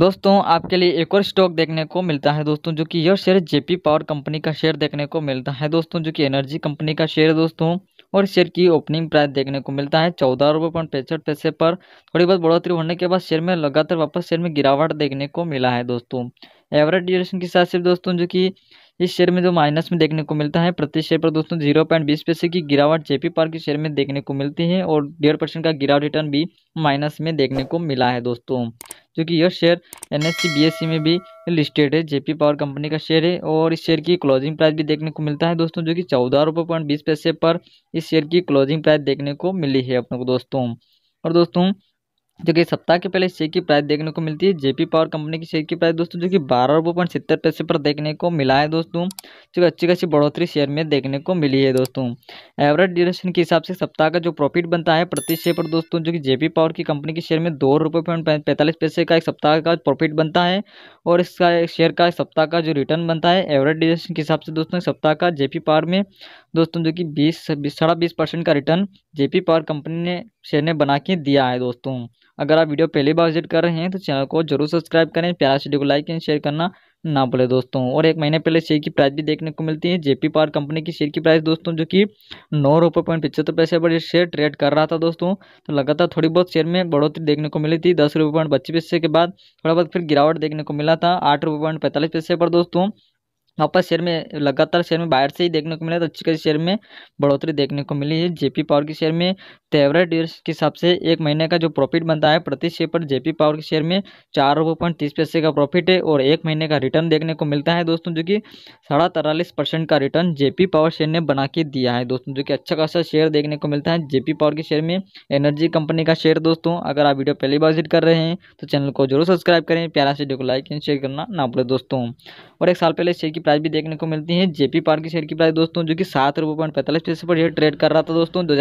दोस्तों आपके लिए एक और स्टॉक देखने को मिलता है दोस्तों जो कि यह शेयर जेपी पावर कंपनी का शेयर देखने को मिलता है दोस्तों जो कि एनर्जी कंपनी का शेयर दोस्तों और शेयर की ओपनिंग प्राइस देखने को मिलता है चौदह रुपये पॉइंट पैंसठ पैसे पर थोड़ी बहुत बढ़ोतरी होने के बाद शेयर में लगातार वापस शेयर में गिरावट देखने को मिला है दोस्तों एवरेज ड्यूरेशन के साथ से दोस्तों जो कि इस शेयर में जो माइनस में देखने को मिलता है प्रति शेयर पर दोस्तों जीरो पॉइंट बीस पैसे की गिरावट जेपी पार्क के शेयर में देखने को मिलती है और डेढ़ परसेंट का गिरावट रिटर्न भी माइनस में देखने को मिला है दोस्तों क्योंकि यह शेयर एन एस में भी लिस्टेड है जेपी पावर कंपनी का शेयर है और इस शेयर की क्लोजिंग प्राइस भी देखने को मिलता है दोस्तों जो कि चौदह रुपये पॉइंट बीस पैसे पर इस शेयर की क्लोजिंग प्राइस देखने को मिली है अपने को दोस्तों और दोस्तों जो कि सप्ताह के पहले शेयर की प्राइस देखने को मिलती है जेपी पावर कंपनी की शेयर की प्राइस दोस्तों जो कि बारह रुपये पॉइंट सत्तर पैसे पर देखने को मिला है दोस्तों जो कि अच्छी खासी बढ़ोतरी शेयर में देखने को मिली है दोस्तों एवरेज ड्यूरेशन के हिसाब से सप्ताह का जो प्रॉफिट बनता है प्रति शेयर पर दोस्तों जो कि जेपी पावर की कंपनी के शेयर में दो रुपये पॉइंट पैंतालीस पैसे का एक सप्ताह का प्रॉफिट बनता है और इसका शेयर का सप्ताह का जो रिटर्न बनता है एवरेज ड्यूरेशन के हिसाब से दोस्तों सप्ताह का जेपी पावर में दोस्तों जो कि बीस साढ़ा बीस परसेंट का रिटर्न जेपी पावर कंपनी ने शेयर ने बना के दिया है दोस्तों अगर आप वीडियो पहली बार विजिट कर रहे हैं तो चैनल को जरूर सब्सक्राइब करें प्यारा वीडियो को लाइक एंड शेयर करना ना भूले दोस्तों और एक महीने पहले शेयर की प्राइस भी देखने को मिलती है जेपी पावर कंपनी की शेयर की प्राइस दोस्तों जो कि नौ रुपये पॉइंट पिछहत्तर पैसे पर शेयर ट्रेड कर रहा था दोस्तों तो लगातार थोड़ी बहुत शेयर में बढ़ोतरी देखने को मिली थी दस रुपये पॉइंट पच्चीस पैसे के बाद थोड़ा बहुत फिर गिरावट देखने को मिला था आठ रुपये पॉइंट पैंतालीस पैसे पर दोस्तों यहाँ पर शेयर में लगातार शेयर में बाहर से ही देखने को मिला तो अच्छी खासी शेयर में बढ़ोतरी देखने को मिली है जेपी पावर के शेयर में ट्रेवरेट ईयर्स के हिसाब से एक महीने का जो प्रॉफिट बनता है प्रति शेयर पर जेपी पावर के शेयर में चार रुपये पॉइंट तीस पैसे का प्रॉफिट है और एक महीने का रिटर्न देखने को मिलता है दोस्तों जो कि साढ़ा तिरालीस परसेंट का रिटर्न जेपी पावर शेयर ने बना के दिया है दोस्तों जो कि अच्छा खासा शेयर देखने को मिलता है जेपी पावर के शेयर में एनर्जी कंपनी का शेयर दोस्तों अगर आप वीडियो पहली बार विजिट कर रहे हैं तो चैनल को जरूर सब्सक्राइब करें प्यारा से वीडियो को लाइक एंड शेयर करना ना भूलें दोस्तों और एक साल पहले शेयर की प्राइस भी देखने को मिलती है जेपी पावर के शेयर की प्राइस दोस्तों जो कि सात रुपये पॉइंट पैंतालीस पैसे पर यह ट्रेड कर रहा था दोस्तों दो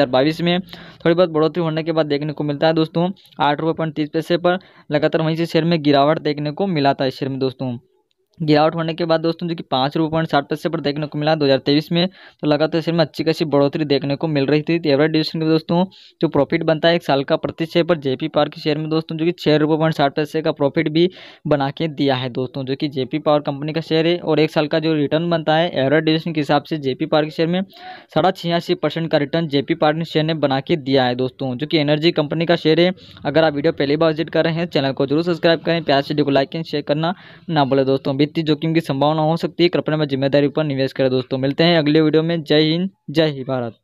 में थोड़ी बहुत बढ़ोतरी होने के बाद देखने को मिलता है दोस्तों आठ रुपये पॉइंट तीस पैसे पर लगातार वहीं से शेयर में गिरावट देखने को मिला था इस शेयर में दोस्तों गिरावट होने के बाद दोस्तों जो कि पाँच रुपये पॉइंट साठ पैसे पर देखने को मिला दो हज़ार तेईस में तो लगातार शेयर में अच्छी खासी बढ़ोतरी देखने को मिल रही थी एवरेज तो डिविजन के दोस्तों जो प्रॉफिट बनता है एक साल का प्रति शेयर पर जेपी पावर के शेयर में दोस्तों जो कि छः रुपये पॉइंट साठ पैसे का प्रॉफिट भी बना के दिया है दोस्तों जो कि जेपी पावर कंपनी का शेयर है और एक साल का जो रिटर्न बनता है एवरेज डिविजन के हिसाब से जेपी पावर के शेयर में साढ़ा छियासी परसेंट का रिटर्न जेपी पावर शेयर ने बना के दिया है दोस्तों जो कि एनर्जी कंपनी का शेयर है अगर आप वीडियो पहली बार विजिट कर रहे हैं चैनल को जरूर सब्सक्राइब करें प्यार से वीडियो को लाइक एंड शेयर करना ना बोले दोस्तों वित्तीय जोखिम की संभावना हो सकती है कृपया में जिम्मेदारी पर निवेश करें दोस्तों मिलते हैं अगले वीडियो में जय हिंद जय ही भारत